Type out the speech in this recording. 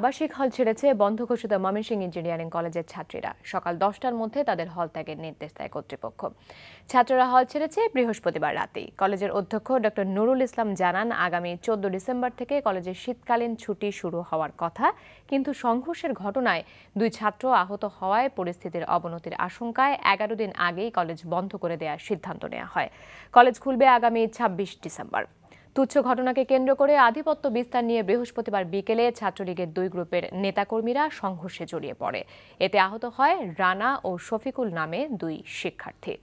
আবাসিক হল ছেড়েছে বন্ধ ঘোষিত ময়মনসিং ইঞ্জিনিয়ারিং কলেজের ছাত্রীরা সকাল দশটার মধ্যে তাদের হল ত্যাগের নির্দেশ দেয় কর্তৃপক্ষ ছাত্ররা হল ছেড়েছে বৃহস্পতিবার রাতেই কলেজের অধ্যক্ষ ডক্টর নুরুল ইসলাম জানান আগামী চোদ্দ ডিসেম্বর থেকে কলেজের শীতকালীন ছুটি শুরু হওয়ার কথা কিন্তু সংঘর্ষের ঘটনায় দুই ছাত্র আহত হওয়ায় পরিস্থিতির অবনতির আশঙ্কায় এগারো দিন আগেই কলেজ বন্ধ করে দেওয়ার সিদ্ধান্ত নেওয়া হয় কলেজ খুলবে আগামী ছাব্বিশ ডিসেম্বর তুচ্ছ ঘটনাকে কেন্দ্র করে আধিপত্য বিস্তার নিয়ে বৃহস্পতিবার বিকেলে ছাত্রলীগের দুই গ্রুপের নেতাকর্মীরা সংঘর্ষে জড়িয়ে পড়ে এতে আহত হয় রানা ও শফিকুল নামে দুই শিক্ষার্থী